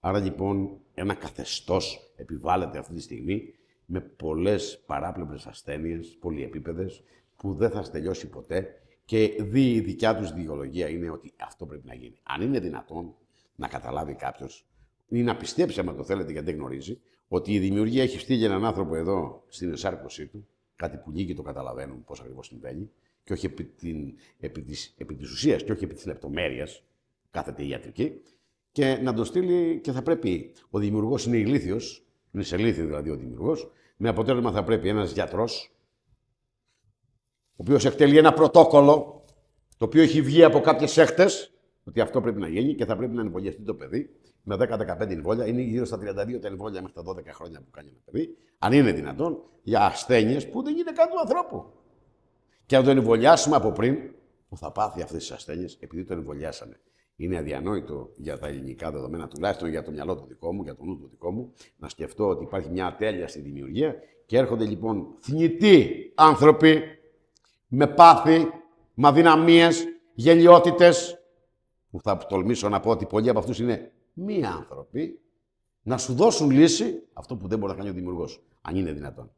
Άρα λοιπόν ένα καθεστώς επιβάλλεται αυτή τη στιγμή με πολλές παράπλευρες ασθένειες, πολυεπίπεδες, που δεν θα τελειώσει ποτέ και δει η δικιά τους δικαιολογία είναι ότι αυτό πρέπει να γίνει. Αν είναι δυνατόν να καταλάβει κάποιος ή να πιστέψει, άμα κάποιο, η δημιουργία έχει στείλει έναν άνθρωπο εδώ στην εσάρκωσή αν το καταλαβαίνουν πώς ακριβώς συμβαίνει, και όχι επί, την, επί, της, επί της ουσίας και όχι επί της λεπτομέρειας, κάθεται η δημιουργια εχει στειλει εναν ανθρωπο εδω στην εσαρκωση του κατι που λιγοι το καταλαβαινουν πώς ακριβώς συμβαινει και οχι επι την επι της ουσιας και οχι επι της λεπτομερειας καθεται η ιατρικη και να το στείλει και θα πρέπει. Ο δημιουργός είναι ηλίθιος, είναι σε δηλαδή ο δημιουργός, με αποτέλεσμα θα πρέπει ένας γιατρός, ο οποίος εκτελεί ένα πρωτόκολλο, το οποίο έχει βγει από κάποιες έκτε, ότι αυτό πρέπει να γίνει και θα πρέπει να εμβολιαστεί το παιδί με 10-15 εμβόλια. Είναι γύρω στα 32 τα εμβόλια μέχρι τα 12 χρόνια που κάνει το παιδί, αν είναι δυνατόν, για ασθένειες που δεν είναι καν του ανθρώπου. Και αν το εμβολιάσουμε από πριν, που θα πάθει αυτές τις ασθένειες επειδή τον εμβολιάσανε. Είναι αδιανόητο για τα ελληνικά δεδομένα, τουλάχιστον για το μυαλό του δικό μου, για το νου του δικό μου, να σκεφτώ ότι υπάρχει μια ατέλεια στη δημιουργία και έρχονται λοιπόν θνητοί άνθρωποι με πάθη, με αδυναμίες, γελιότητες, που θα τολμήσω να πω ότι πολλοί από αυτούς είναι μη άνθρωποι, να σου δώσουν λύση αυτό που δεν μπορεί να κάνει ο δημιουργός, αν είναι δυνατόν.